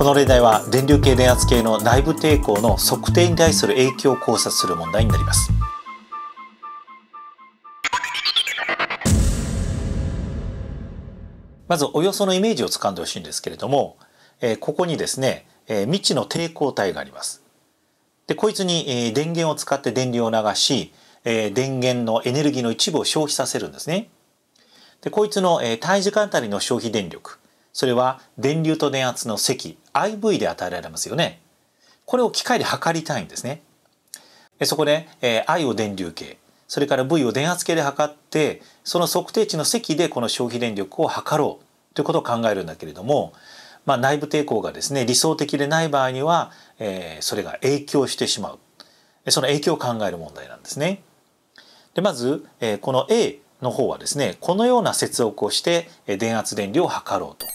この例題は電流系電圧計の内部抵抗の測定に対する影響を考察する問題になりますまずおよそのイメージをつかんでほしいんですけれども、えー、ここにですね、えー、未知の抵抗体がありますでこいつに、えー、電源を使って電流を流し、えー、電源のエネルギーの一部を消費させるんですねでこいつの、えー、単時間あたりの消費電力それは電流と電圧の積 IV で与えられますよね。これを機械で測りたいんですね。そこで、え I を電流計、それから V を電圧計で測って、その測定値の積でこの消費電力を測ろうということを考えるんだけれども、まあ、内部抵抗がですね理想的でない場合には、えー、それが影響してしまうその影響を考える問題なんですね。でまず、えー、この A の方はですねこのような接続をして電圧電流を測ろうと。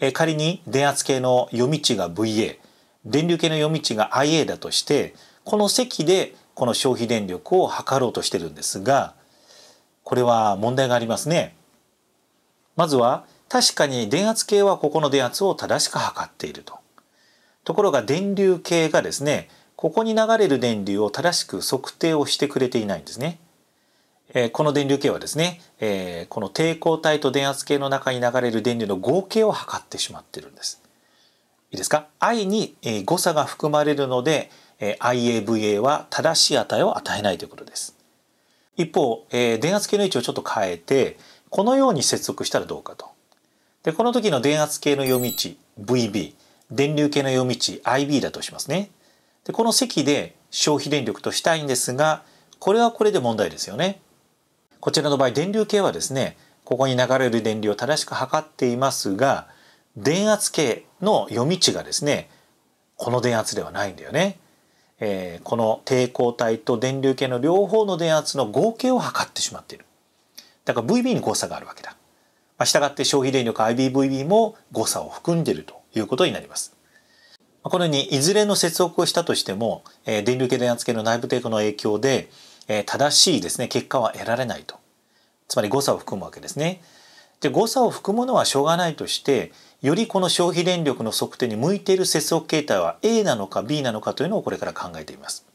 え仮に電圧計の読み値が VA 電流計の読み値が IA だとしてこの積でこの消費電力を測ろうとしてるんですがこれは問題がありますね。まずは確かに電圧計はここの電圧を正しく測っていると。ところが電流計がですねここに流れる電流を正しく測定をしてくれていないんですね。えこの電流計はですね、えこの抵抗体と電圧計の中に流れる電流の合計を測ってしまってるんです。いいですか ?I に、え誤差が含まれるので、え IAVA は正しい値を与えないということです。一方、え電圧計の位置をちょっと変えて、このように接続したらどうかと。で、この時の電圧計の読み値 VB、電流計の読み値 IB だとしますね。で、この積で消費電力としたいんですが、これはこれで問題ですよね。こちらの場合電流計はですねここに流れる電流を正しく測っていますが電圧計の読み値がですねこの電圧ではないんだよね。えー、この抵抗体と電流計の両方の電圧の合計を測ってしまっている。だから VB に誤差があるわけだ。した従って消費電力 IBVB も誤差を含んでいるということになります。このようにいずれの接続をしたとしても、電流計電圧計の内部抵抗の影響でえ正しいですね結果は得られないとつまり誤差を含むわけですね。で誤差を含むのはしょうがないとしてよりこの消費電力の測定に向いている接続形態は A なのか B なのかというのをこれから考えています。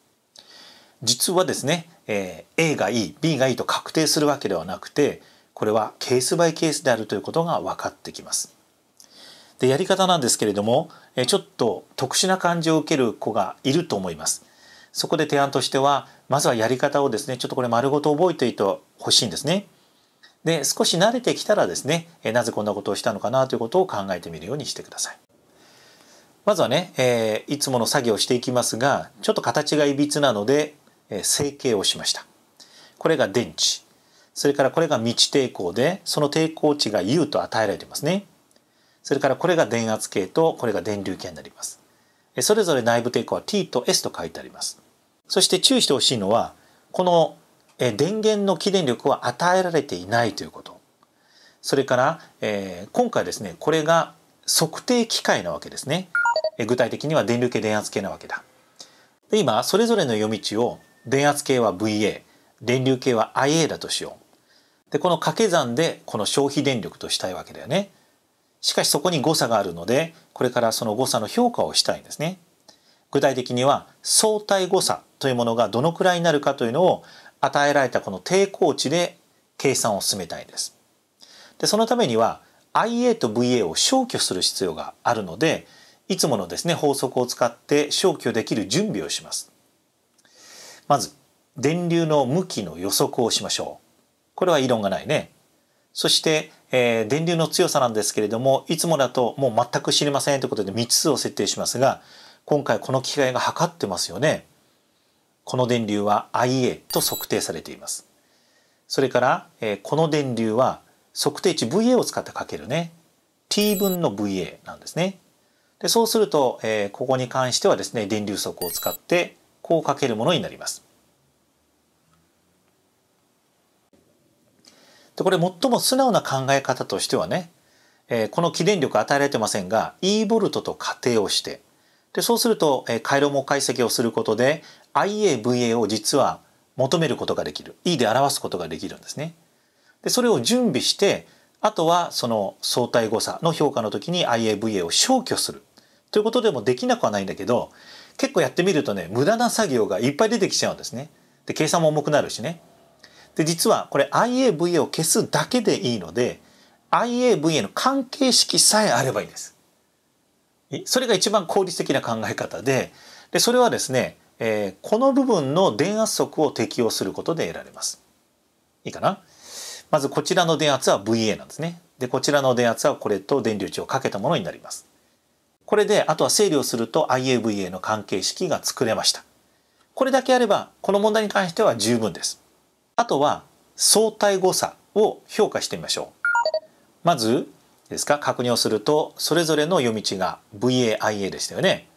実はですね、え A がいい B がいいと確定するわけではなくてこれはケースバイケースであるということが分かってきます。でやり方なんですけれども、えちょっと特殊な感じを受ける子がいると思います。そこで提案としてはまずはやり方をですねちょっとこれ丸ごと覚えておいてほしいんですね。で少し慣れてきたらですねなぜこんなことをしたのかなということを考えてみるようにしてください。まずはね、えー、いつもの作業をしていきますがちょっと形がいびつなので、えー、成形をしました。これが電池それからこれが未知抵抗でその抵抗値が U と与えられてますね。それからこれが電圧計とこれが電流計になります。それぞれ内部抵抗は T と S と書いてあります。そして注意してほしいのはこの電源の起電力は与えられていないということそれから、えー、今回ですねこれが測定機械なわけですね、え具体的には電流系電圧計なわけだで今それぞれの夜道を電圧計は VA 電流計は IA だとしようでこの掛け算でこの消費電力としたいわけだよねしかしそこに誤差があるのでこれからその誤差の評価をしたいんですね具体的には相対誤差というものがどのくらいになるかというのを与えられたこの抵抗値で計算を進めたいです。でそのためには IA と VA を消去する必要があるのでいつものですね法則を使って消去できる準備をします。まず電流の向きの予測をしましょう。これは異論がないね。そして、えー、電流の強さなんですけれどもいつもだともう全く知りませんということで3つを設定しますが今回この機械が測ってますよね。この電流は IA と測定されています。それから、えー、この電流は測定値 VA を使ってかけるね。t 分の VA なんですね。でそうすると、えー、ここに関してはですね、電流速を使ってこうかけるものになります。でこれ最も素直な考え方としてはね、えー、この起電力与えられてませんが E ボルトと仮定をしてで、そうすると、えー、回路網解析をすることで IA、VA を実は求めることができる。E で表すことができるんですね。で、それを準備して、あとはその相対誤差の評価の時に IA、VA を消去する。ということでもできなくはないんだけど、結構やってみるとね、無駄な作業がいっぱい出てきちゃうんですね。で、計算も重くなるしね。で、実はこれ IA、VA を消すだけでいいので、IAVA の関係式さえあればいいんです。それが一番効率的な考え方ででそれはですね、えー、この部分の電圧則を適用することで得られます。いいかなまずこちらの電圧は VA なんですね。でこちらの電圧はこれと電流値をかけたものになります。これであとは整理をすると IAVA の関係式が作れました。これだけあればこの問題に関しては十分です。あとは相対誤差を評価してみましょう。まずですか確認をするとそれぞれの読み値が VAIA でしたよね。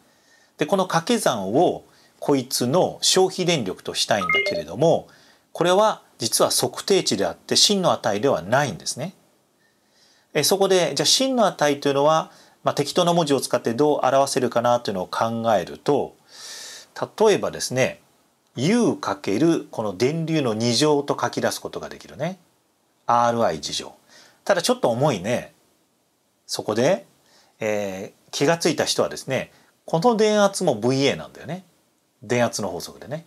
でこの掛け算をこいつの消費電力としたいんだけれどもこれは実は測定値であって真の値ではないんですね。えそこでじゃあ真の値というのは、まあ、適当な文字を使ってどう表せるかなというのを考えると例えばですね U× かけるこの電流の2乗と書き出すことができるね Ri 事乗ただちょっと重いねそこで、えー、気が付いた人はですねこの電圧も VA なんだよね電圧の法則でね。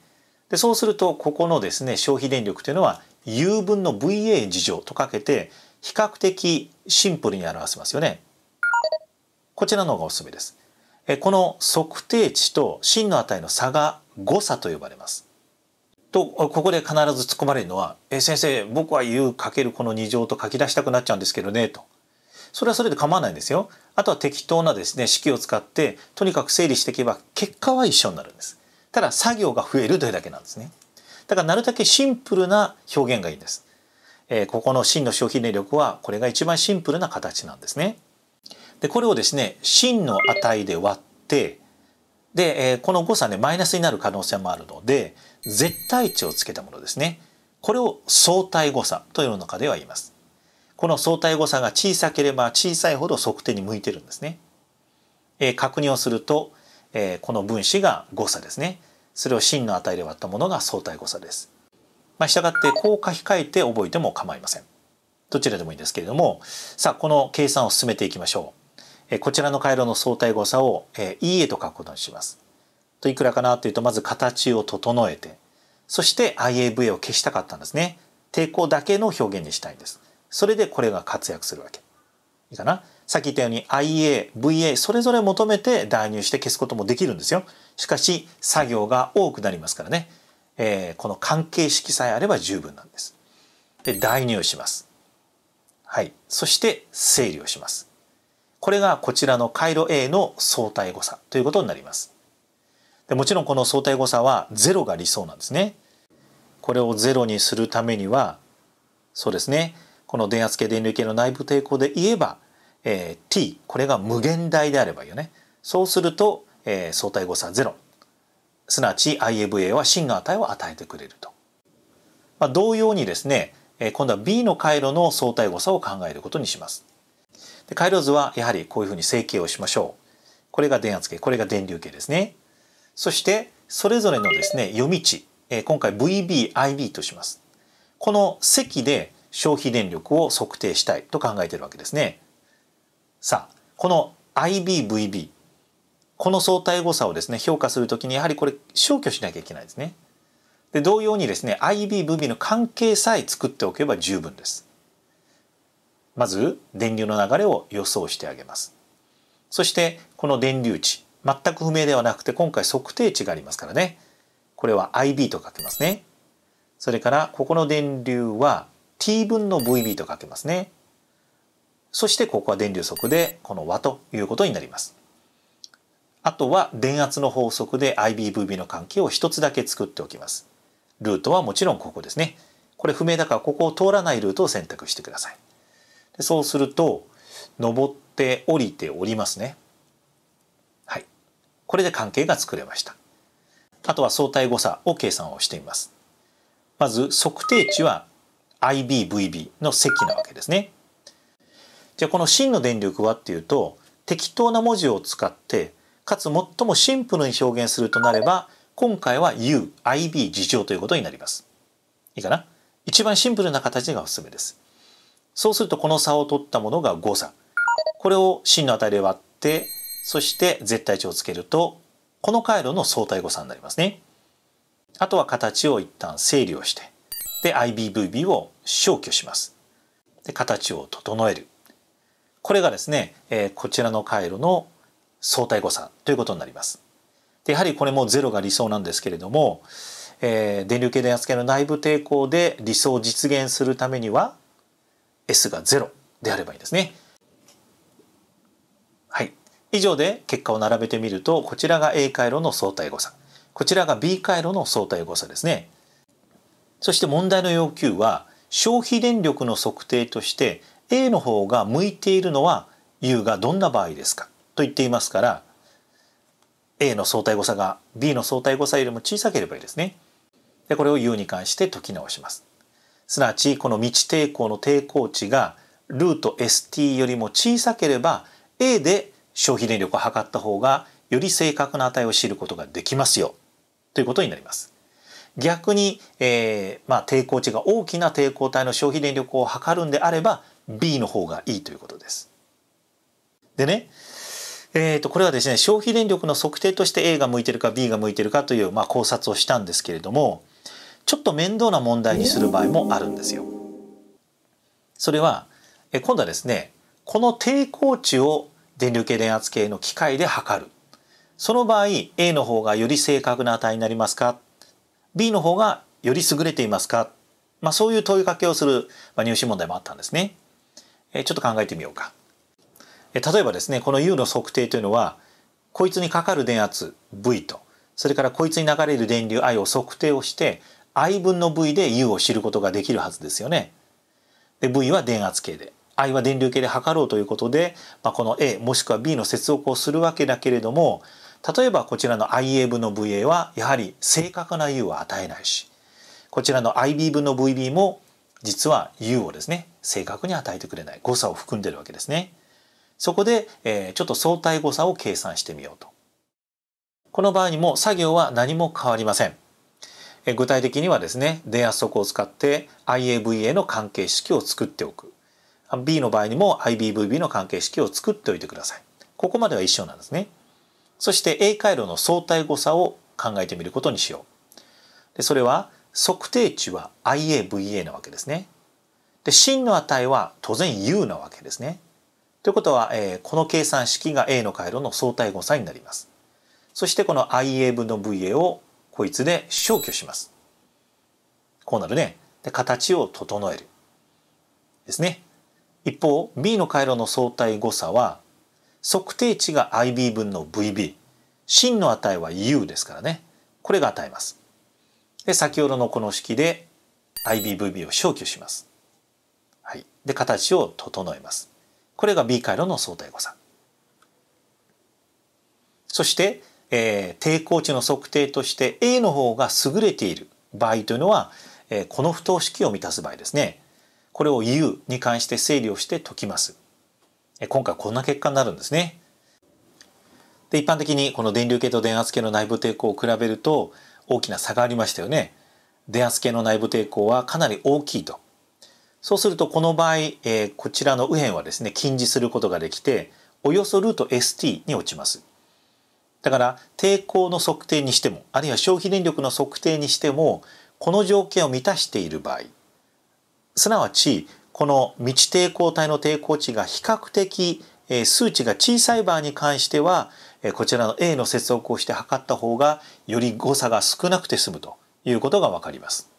でそうするとここのですね消費電力というのは U 分の VA 事乗とかけて比較的シンプルに表せますよね。こちらの方がおすすめです。えこの測定値と真の値の差が誤差と呼ばれます。とここで必ず突っ込まれるのは「え先生僕は U× この2乗と書き出したくなっちゃうんですけどね」と。それはそれで構わないんですよあとは適当なですね式を使ってとにかく整理していけば結果は一緒になるんですただ作業が増えるというだけなんですねだからなるだけシンプルな表現がいいんです、えー、ここの真の消費電力はこれが一番シンプルな形なんですねでこれをですね真の値で割ってで、えー、この誤差ねマイナスになる可能性もあるので絶対値をつけたものですねこれを相対誤差というの中では言いますこの相対誤差が小さければ小さいほど測定に向いてるんですね。えー、確認をすると、えー、この分子が誤差ですね。それを真の値で割ったものが相対誤差です。まあ、従ってこう書き換えて覚えても構いません。どちらでもいいんですけれども、さあこの計算を進めていきましょう。えー、こちらの回路の相対誤差を、えー、EA と書くことにします。といくらかなというとまず形を整えて、そして IAVA を消したかったんですね。抵抗だけの表現にしたいんです。それでこれが活躍するわけ。いいかなさっき言ったように IA、VA それぞれ求めて代入して消すこともできるんですよ。しかし作業が多くなりますからね、えー、この関係式さえあれば十分なんです。で代入します。はい。そして整理をします。これがこちらの回路 A の相対誤差ということになります。でもちろんこの相対誤差は0が理想なんですね。これを0にするためにはそうですねこの電圧計電流計の内部抵抗で言えば、えー、t これが無限大であればいいよねそうすると、えー、相対誤差0すなわち IAVA は真の値を与えてくれると、まあ、同様にですね、えー、今度は B の回路の相対誤差を考えることにしますで回路図はやはりこういうふうに整形をしましょうこれが電圧計これが電流計ですねそしてそれぞれのですね読み値、えー、今回 VBIB としますこの積で消費電力を測定したいと考えているわけですね。さあこの IBVB この相対誤差をですね評価するときにやはりこれ消去しなきゃいけないですね。で同様にですね IBVB の関係さえ作っておけば十分です。まず電流の流れを予想してあげます。そしてこの電流値全く不明ではなくて今回測定値がありますからねこれは IB と書きますね。それからここの電流は t 分の vb と書けますね。そしてここは電流速でこの和ということになります。あとは電圧の法則で IBVB の関係を一つだけ作っておきます。ルートはもちろんここですね。これ不明だからここを通らないルートを選択してください。でそうすると登って降りて降りますね。はい。これで関係が作れました。あとは相対誤差を計算をしてみます。まず測定値は IBVB の積なわけですね。じゃあこの真の電力はっていうと適当な文字を使ってかつ最もシンプルに表現するとなれば今回は U、IB 事乗ということになります。いいかな一番シンプルな形がおすすめです。そうするとこの差を取ったものが誤差。これを真の値で割ってそして絶対値をつけるとこの回路の相対誤差になりますね。あとは形を一旦整理をしてで IBVB を消去します。で形を整える。これがですね、えー、こちらの回路の相対誤差ということになります。でやはりこれも0が理想なんですけれども、えー、電流系電圧系の内部抵抗で理想を実現するためには S が0であればいいですね。はい。以上で結果を並べてみるとこちらが A 回路の相対誤差こちらが B 回路の相対誤差ですね。そして問題の要求は消費電力の測定として A の方が向いているのは U がどんな場合ですかと言っていますから A の相対誤差が B の相対誤差よりも小さければいいですね。でこれを U に関して解き直します。すなわちこの未知抵抗の抵抗値がルート ST よりも小さければ A で消費電力を測った方がより正確な値を知ることができますよということになります。逆に、えー、まあ、抵抗値が大きな抵抗体の消費電力を測るんであれば B の方がいいということです。でねえー、とこれはですね消費電力の測定として A が向いてるか B が向いてるかという、まあ、考察をしたんですけれどもちょっと面倒な問題にする場合もあるんですよ。それは、え今度はですねこの抵抗値を電流系電圧計の機械で測るその場合 A の方がより正確な値になりますか B の方がより優れていますか、まあ、そういう問いかけをする入試問題もあったんですね。えちょっと考えてみようか。え例えばですねこの U の測定というのはこいつにかかる電圧 V とそれからこいつに流れる電流 I を測定をして I 分の V で U を知ることができるはずですよね。で V は電圧計で I は電流計で測ろうということで、まあ、この A もしくは B の接続をするわけだけれども例えばこちらの IA 部の VA はやはり正確な U は与えないしこちらの IB 部の VB も実は U をですね正確に与えてくれない誤差を含んでるわけですね。そこで、えー、ちょっと相対誤差を計算してみようと。この場合にも作業は何も変わりません。えー、具体的にはですね電圧測を使って IAVA の関係式を作っておく B の場合にも IBVB の関係式を作っておいてください。ここまでは一緒なんですね。そして A 回路の相対誤差を考えてみることにしよう。でそれは測定値は IAVA なわけですね。で真の値は当然 U なわけですね。ということは、えー、この計算式が A の回路の相対誤差になります。そしてこの IA 分の VA をこいつで消去します。こうなるね。で形を整える。ですね。一方 B の回路の相対誤差は測定値が IB 分の VB 真の値は U ですからねこれが与えますで先ほどのこの式で IBVB を消去します、はい、で形を整えますこれが B 回路の相対誤差そして、えー、抵抗値の測定として A の方が優れている場合というのは、えー、この不等式を満たす場合ですねこれを U に関して整理をして解きます今回こんな結果になるんですね。で、一般的にこの電流系と電圧系の内部抵抗を比べると大きな差がありましたよね。電圧系の内部抵抗はかなり大きいと。そうするとこの場合、えー、こちらの右辺はですね、近似することができて、およそルート ST に落ちます。だから抵抗の測定にしても、あるいは消費電力の測定にしても、この条件を満たしている場合、すなわちこの知抵抗体の抵抗値が比較的数値が小さい場合に関してはこちらの A の接続をして測った方がより誤差が少なくて済むということが分かります。